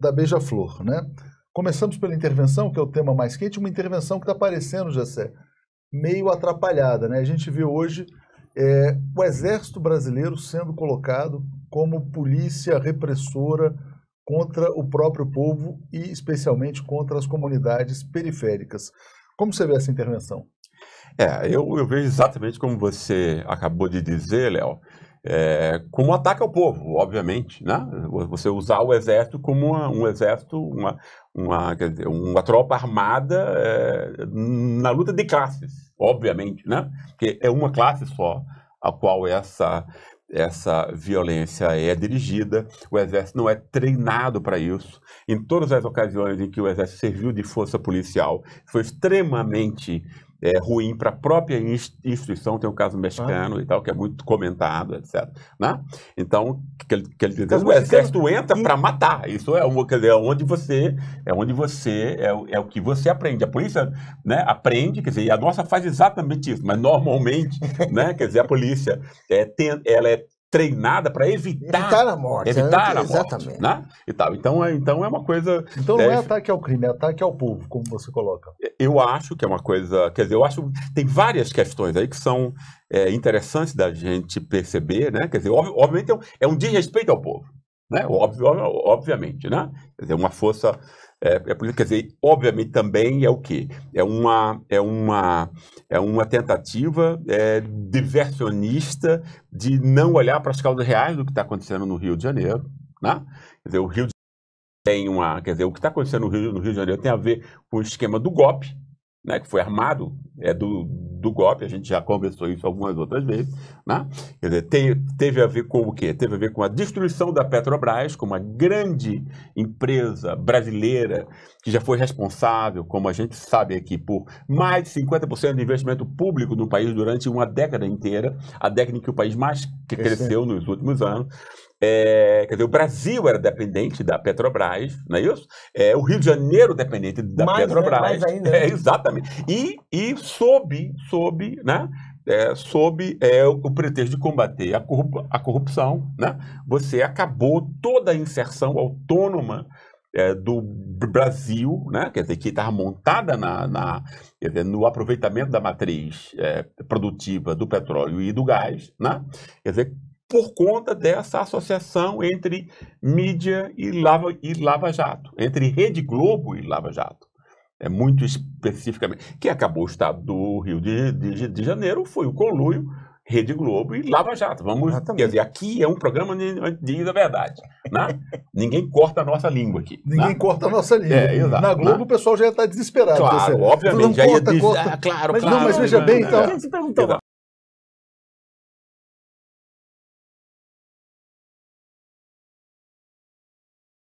da Beija-Flor, né? Começamos pela intervenção, que é o tema mais quente, uma intervenção que está parecendo, Jessé, meio atrapalhada, né? A gente vê hoje é, o Exército Brasileiro sendo colocado como polícia repressora contra o próprio povo e especialmente contra as comunidades periféricas. Como você vê essa intervenção? É, eu, eu vejo exatamente como você acabou de dizer, Léo é, como ataque ao povo, obviamente, né? Você usar o exército como uma, um exército, uma, uma, dizer, uma tropa armada é, na luta de classes, obviamente, né? Porque é uma classe só a qual essa essa violência é dirigida, o exército não é treinado para isso. Em todas as ocasiões em que o exército serviu de força policial, foi extremamente é, ruim para a própria instituição. Tem o caso mexicano ah. e tal, que é muito comentado, etc. Né? Então, que, que ele diz, o exército entra para matar. Isso é, uma, dizer, é onde você é onde você é, é, o que você aprende. A polícia né, aprende, quer dizer, e a nossa faz exatamente isso, mas normalmente, né, quer dizer, a polícia é, tem, ela é treinada para evitar, evitar a morte. Evitar a morte. Exatamente. Né? E tal. Então, é, então é uma coisa. Então deve... não é ataque ao crime, é ataque ao povo, como você coloca. Eu acho que é uma coisa. Quer dizer, eu acho. Tem várias questões aí que são é, interessantes da gente perceber, né? Quer dizer, obviamente é um, é um desrespeito ao povo né? Óbvio, obviamente, né? Quer dizer, uma força é, é por isso, quer dizer, obviamente também é o quê? É uma, é uma, é uma tentativa é, diversionista de não olhar para as causas reais do que está acontecendo no Rio de Janeiro, né? Quer dizer, o Rio de tem uma, quer dizer, o que está acontecendo no Rio, no Rio de Janeiro tem a ver com o esquema do golpe, né? Que foi armado é do do golpe, a gente já conversou isso algumas outras vezes, né? Quer dizer, teve a ver com o quê? Teve a ver com a destruição da Petrobras, com uma grande empresa brasileira que já foi responsável, como a gente sabe aqui, por mais de 50% do investimento público no país durante uma década inteira, a década em que o país mais cresceu nos últimos anos. É, quer dizer, o Brasil era dependente da Petrobras, não é isso? É, o Rio de Janeiro dependente da mais, né? Petrobras. Mais ainda. É, né? exatamente. E, e sob, sob, né? É, sob é, o, pretexto de combater a, corrup a corrupção, né? você acabou toda a inserção autônoma é, do Brasil, né? quer dizer, que estava montada na, na dizer, no aproveitamento da matriz é, produtiva do petróleo e do gás, né? quer dizer, por conta dessa associação entre mídia e lava, e lava jato, entre Rede Globo e Lava Jato. É muito especificamente. Quem acabou o estado do Rio de, de, de Janeiro foi o Coluio, Rede Globo e Lava Jato. Vamos, quer dizer, aqui é um programa de, da verdade. Né? Ninguém corta a nossa língua aqui. Né? Ninguém né? corta a nossa língua. É, exato, Na né? Globo né? o pessoal já está desesperado. Claro, obviamente. já é corta, corta. Ah, claro, mas, Não, mas né? veja bem, então. perguntou?